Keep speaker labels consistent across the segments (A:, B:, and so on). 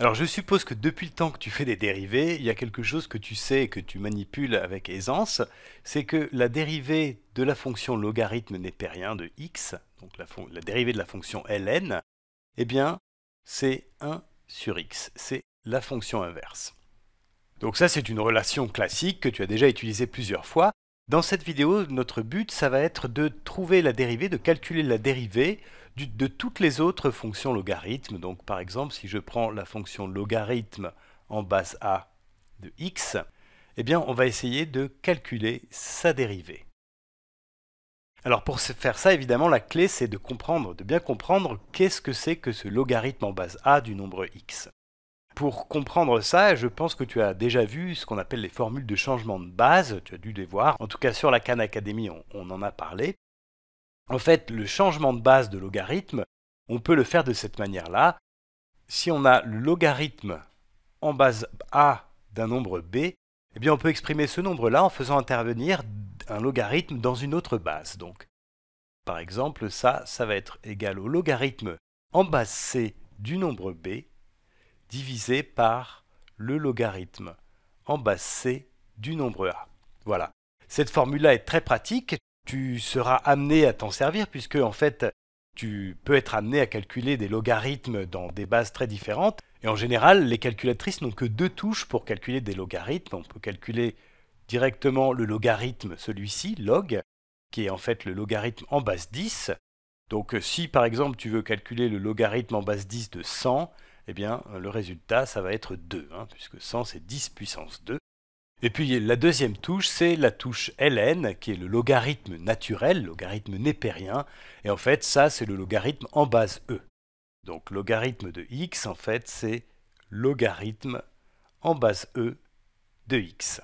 A: Alors je suppose que depuis le temps que tu fais des dérivés, il y a quelque chose que tu sais et que tu manipules avec aisance, c'est que la dérivée de la fonction logarithme n'est rien de x, donc la, la, dérivée de la fonction ln, eh bien c'est 1 sur x, c'est la fonction inverse. Donc ça c'est une relation classique que tu as déjà utilisée plusieurs fois. Dans cette vidéo, notre but ça va être de trouver la dérivée, de calculer la dérivée de toutes les autres fonctions logarithmes. Donc par exemple, si je prends la fonction logarithme en base a de x, eh bien on va essayer de calculer sa dérivée. Alors pour faire ça, évidemment, la clé c'est de comprendre, de bien comprendre qu'est-ce que c'est que ce logarithme en base a du nombre x. Pour comprendre ça, je pense que tu as déjà vu ce qu'on appelle les formules de changement de base, tu as dû les voir. En tout cas, sur la Khan Academy, on en a parlé. En fait, le changement de base de logarithme, on peut le faire de cette manière-là. Si on a le logarithme en base A d'un nombre B, eh bien on peut exprimer ce nombre-là en faisant intervenir un logarithme dans une autre base. Donc, par exemple, ça, ça va être égal au logarithme en base C du nombre B divisé par le logarithme en base C du nombre A. Voilà. Cette formule-là est très pratique tu seras amené à t'en servir puisque en fait tu peux être amené à calculer des logarithmes dans des bases très différentes. Et en général, les calculatrices n'ont que deux touches pour calculer des logarithmes. On peut calculer directement le logarithme, celui-ci, log, qui est en fait le logarithme en base 10. Donc euh, si par exemple tu veux calculer le logarithme en base 10 de 100, eh bien euh, le résultat ça va être 2, hein, puisque 100 c'est 10 puissance 2. Et puis la deuxième touche, c'est la touche ln, qui est le logarithme naturel, logarithme népérien. Et en fait, ça, c'est le logarithme en base e. Donc logarithme de x, en fait, c'est logarithme en base e de x.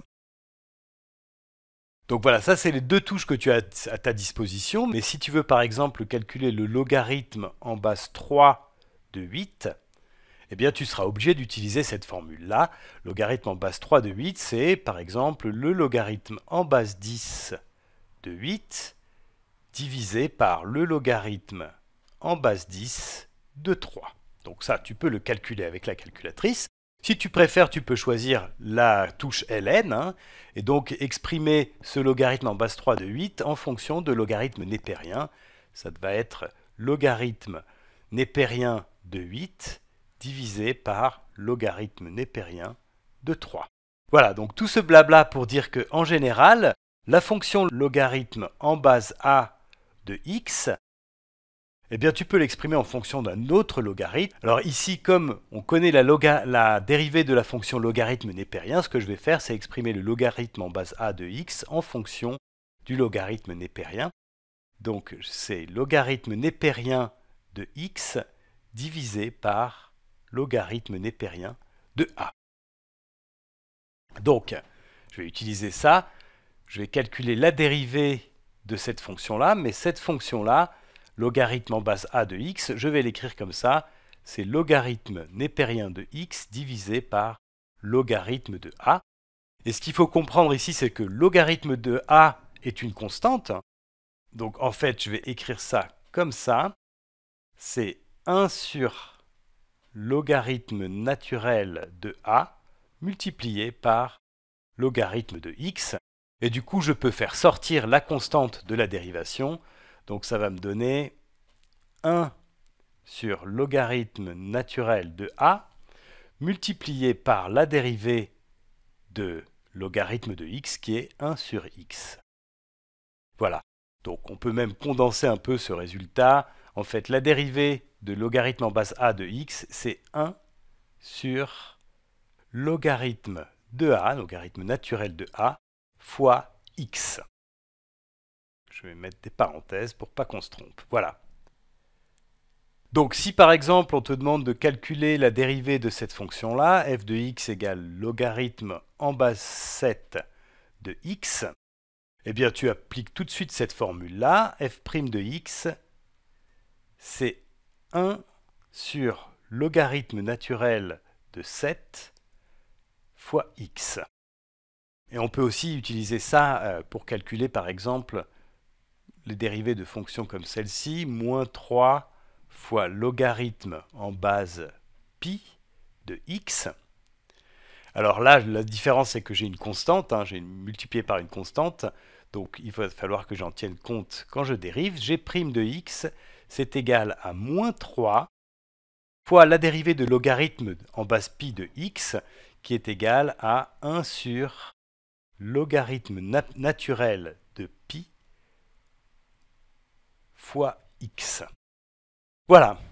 A: Donc voilà, ça c'est les deux touches que tu as à ta disposition, mais si tu veux par exemple calculer le logarithme en base 3 de 8, eh bien tu seras obligé d'utiliser cette formule-là. Logarithme en base 3 de 8, c'est par exemple le logarithme en base 10 de 8 divisé par le logarithme en base 10 de 3. Donc ça, tu peux le calculer avec la calculatrice. Si tu préfères, tu peux choisir la touche ln, hein, et donc exprimer ce logarithme en base 3 de 8 en fonction de logarithme népérien. Ça va être logarithme népérien de 8 divisé par logarithme népérien de 3. Voilà, donc tout ce blabla pour dire que en général, la fonction logarithme en base a de x, eh bien tu peux l'exprimer en fonction d'un autre logarithme. Alors ici, comme on connaît la, la dérivée de la fonction logarithme népérien, ce que je vais faire, c'est exprimer le logarithme en base a de x en fonction du logarithme népérien. Donc c'est logarithme népérien de x divisé par logarithme népérien de A. Donc, je vais utiliser ça, je vais calculer la dérivée de cette fonction-là, mais cette fonction-là, logarithme en base A de x, je vais l'écrire comme ça, c'est logarithme népérien de x divisé par logarithme de A. Et ce qu'il faut comprendre ici, c'est que logarithme de A est une constante. Donc en fait, je vais écrire ça comme ça. C'est 1 sur logarithme naturel de a multiplié par logarithme de x. Et du coup, je peux faire sortir la constante de la dérivation. Donc ça va me donner 1 sur logarithme naturel de a multiplié par la dérivée de logarithme de x qui est 1 sur x. Voilà. Donc on peut même condenser un peu ce résultat. En fait, la dérivée de logarithme en base a de x, c'est 1 sur logarithme de a, logarithme naturel de a, fois x. Je vais mettre des parenthèses pour pas qu'on se trompe. Voilà. Donc si par exemple on te demande de calculer la dérivée de cette fonction-là, f de x égale logarithme en base 7 de x, eh bien tu appliques tout de suite cette formule-là, f' de x, c'est 1 sur logarithme naturel de 7 fois x. Et on peut aussi utiliser ça euh, pour calculer par exemple les dérivées de fonctions comme celle-ci, moins 3 fois logarithme en base pi de x. Alors là, la différence, c'est que j'ai une constante, hein, j'ai multiplié par une constante, donc il va falloir que j'en tienne compte quand je dérive. prime de x, c'est égal à moins 3 fois la dérivée de logarithme en base pi de x, qui est égal à 1 sur logarithme naturel de pi fois x. Voilà,